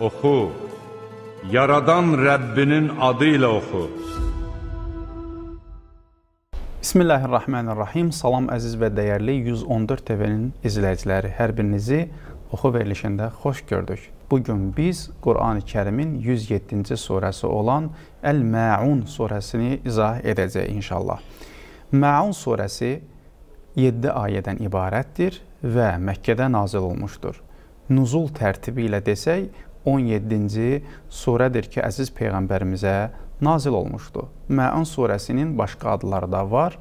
Oxu, yaradan Rəbbinin adı ilə oxu. Bismillahirrahmanirrahim. Salam əziz və dəyərli 114 TV-nin izləyiciləri. Hər birinizi oxu verilişində xoş gördük. Bu gün biz Qurani Kərimin 107-ci surəsi olan Əl-Məun surəsini izah edəcəyik inşallah. Məun surəsi 7 ayədən ibarətdir və Məkkədə nazil olmuşdur. Nuzul tərtibi ilə desək, 17-ci surədir ki, əziz Peyğəmbərimizə nazil olmuşdu. Məan surəsinin başqa adları da var.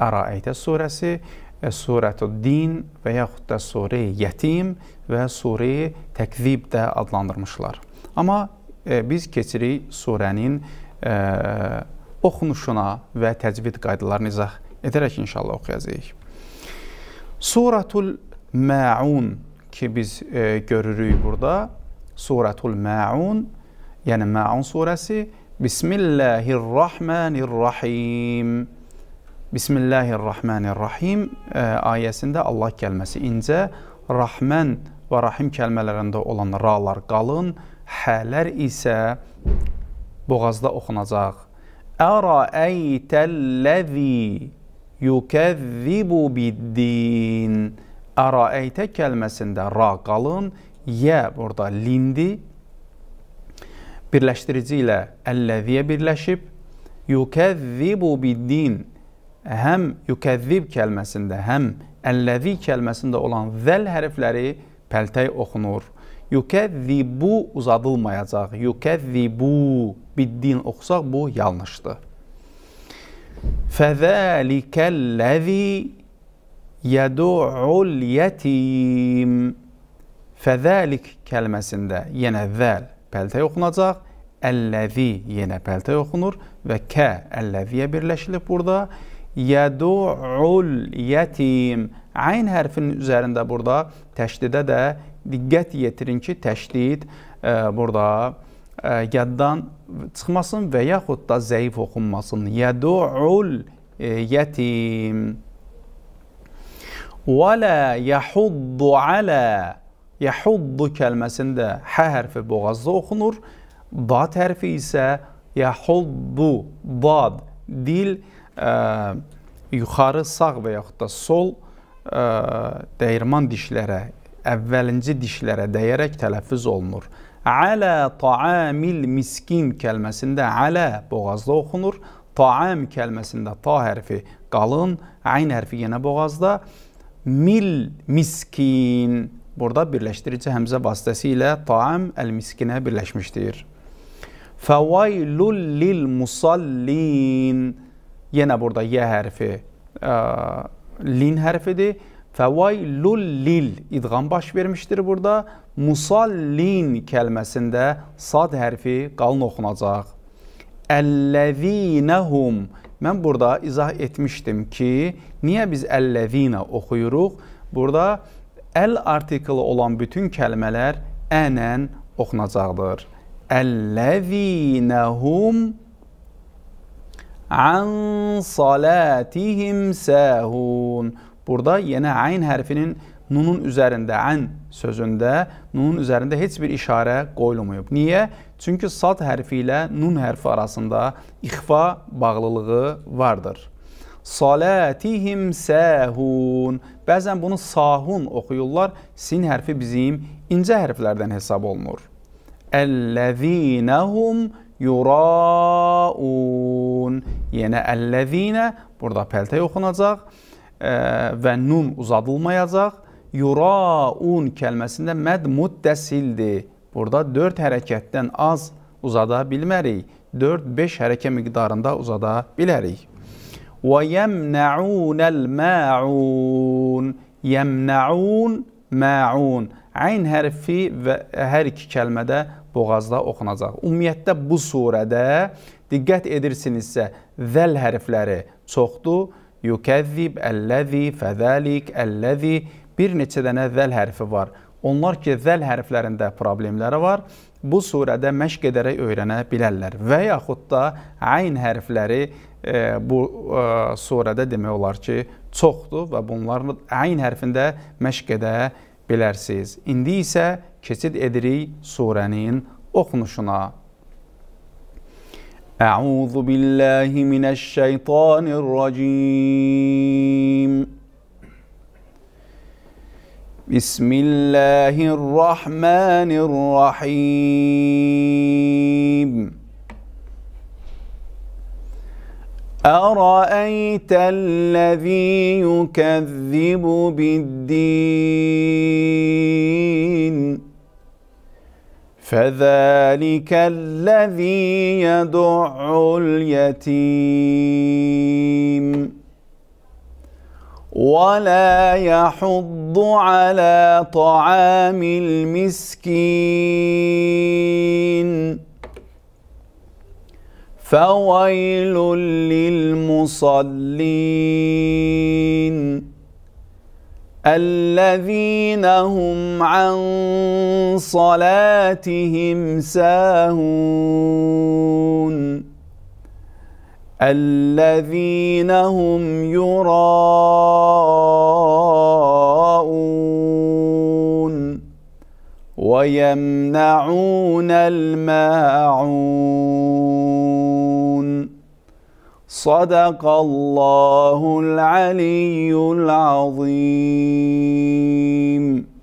Əraəytə surəsi, e, Surətü Din və yaxud da Suri Yətim və Suri Təkvib də adlandırmışlar. Amma e, biz keçirik surənin e, oxunuşuna və təcvid qaydalarını izah edərək inşallah oxuyacağıq. Suratul Məun ki biz e, görürük burada, suratul Maun, yəni Maun surəsi Bismillahirrahmanirrahim. Bismillahirrahmanirrahim ə, e, ayəsində Allah kəlməsi incə, Rahman və Rahim kəlmələrində olan ralar qalın, hələr isə boğazda oxunacaq. Əraəytəl-ləzi yukəzzibu biddin. Əraəytə kəlməsində ra qalın, yə orada lindi birləşdirici ilə əlləziyə birləşib yukəzzibu biddin həm yukəzzib kəlməsində həm əlləzi kəlməsində olan zəl hərfləri pəltək oxunur. Yukəzzibu uzadılmayacaq. Yukəzzibu biddin oxusaq bu yanlışdır. Fəzəlikəlləzi yədu'ul yətim. Fəzəlik kəlməsində yenə zəl pəltək oxunacaq, əlləzi yenə pəltək oxunur və kə əlləziyə birləşilib burada. Yədu'ul yətim. Ayn hərfinin üzərində burada təşdidə də diqqət yetirin ki, təşdid e, burada e, yaddan çıxmasın və yaxud da zəif oxunmasın. Yədu'ul e, yətim. Və lə yəhuddu alə Yahuddu kəlməsində hə hərfi boğazda oxunur. Dad hərfi isə yahuddu, dad, dil ə, yuxarı sağ və yaxud da sol ə, dəyirman dişlərə, əvvəlinci dişlərə dəyərək tələffüz olunur. Alə taamil miskin kəlməsində alə boğazda oxunur. Taam kəlməsində ta hərfi qalın, ayn hərfi yenə boğazda. Mil miskin burada birləşdirici həmzə vasitəsilə taam əl-miskinə birləşmişdir. Fəvaylul lil musallin. Yenə burada yə hərfi ə, lin hərfidir. Fəvaylul lil idğam baş vermişdir burada. Musallin kəlməsində sad hərfi qalın oxunacaq. Əlləzinəhum. Mən burada izah etmişdim ki, niyə biz əlləzinə oxuyuruq? Burada əl artikli olan bütün kəlmələr ənən oxunacaqdır. Əlləzinəhum an salatihim səhun. Burada yenə ayn hərfinin nunun üzərində, ən sözündə nunun üzərində heç bir işarə qoyulmayıb. Niyə? Çünki sad hərfi ilə nun hərfi arasında ixfa bağlılığı vardır salatihim sahun. Bəzən bunu sahun oxuyurlar. Sin hərfi bizim incə hərflərdən hesab olunur. Əlləzinəhum yuraun. Yenə yəni əlləzinə burada pəltək oxunacaq e, və nun uzadılmayacaq. Yuraun kəlməsində məd müttəsildir. Burada 4 hərəkətdən az uzada bilmərik. 4-5 hərəkə miqdarında uzada bilərik. ويمنعون الماعون yemnaun maun ayn hərfi və hər iki kəlmədə boğazda oxunacaq. Ümumiyyətlə bu surədə diqqət edirsinizsə zəl hərfləri çoxdur. Yukezzib, əlləzi, fəzəlik, əlləzi bir neçə dənə zəl hərfi var. Onlar ki, zəl hərflərində problemləri var. Bu surədə məşq edərək öyrənə bilərlər. Və yaxud da ayn hərfləri e, bu e, surədə demək olar ki, çoxdur və bunların ayn hərfində məşq edə bilərsiniz. İndi isə keçid edirik surənin oxunuşuna. Əuzu billahi minəşşeytanirracim. بسم الله الرحمن الرحيم أرأيت الذي يكذب بالدين فذلك الذي يدع اليتيم ولا يحض على طعام المسكين فويل للمصلين الذين هم عن صلاتهم ساهون الذين هم يراءون ويمنعون الماعون صدق الله العلي العظيم